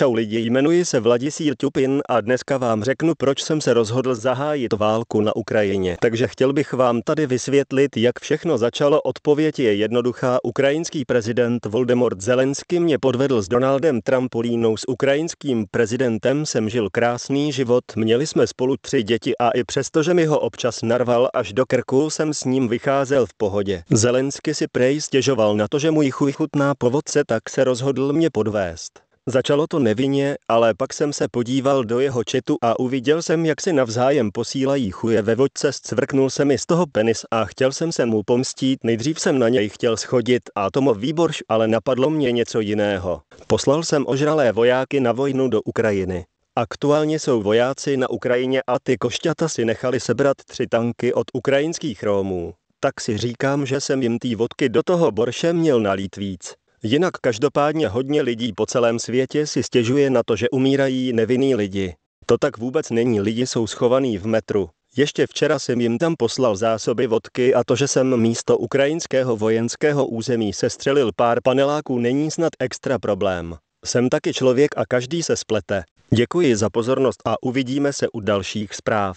Čau lidi, jmenuji se Vladisír Tupin a dneska vám řeknu, proč jsem se rozhodl zahájit válku na Ukrajině. Takže chtěl bych vám tady vysvětlit, jak všechno začalo. Odpověď je jednoduchá. Ukrajinský prezident Voldemort Zelensky mě podvedl s Donaldem Trampolínou. S ukrajinským prezidentem jsem žil krásný život, měli jsme spolu tři děti a i přesto, že mi ho občas narval až do krku, jsem s ním vycházel v pohodě. Zelensky si prej stěžoval na to, že můj chuj chutná povodce, tak se rozhodl mě podvést. Začalo to nevinně, ale pak jsem se podíval do jeho četu a uviděl jsem, jak si navzájem posílají chuje ve vodce, zcvrknul se mi z toho penis a chtěl jsem se mu pomstít, nejdřív jsem na něj chtěl schodit a tomu výborš, ale napadlo mě něco jiného. Poslal jsem ožralé vojáky na vojnu do Ukrajiny. Aktuálně jsou vojáci na Ukrajině a ty košťata si nechali sebrat tři tanky od ukrajinských Rómů. Tak si říkám, že jsem jim tý vodky do toho borše měl nalít víc. Jinak každopádně hodně lidí po celém světě si stěžuje na to, že umírají nevinní lidi. To tak vůbec není, lidi jsou schovaní v metru. Ještě včera jsem jim tam poslal zásoby vodky a to, že jsem místo ukrajinského vojenského území sestřelil pár paneláků, není snad extra problém. Jsem taky člověk a každý se splete. Děkuji za pozornost a uvidíme se u dalších zpráv.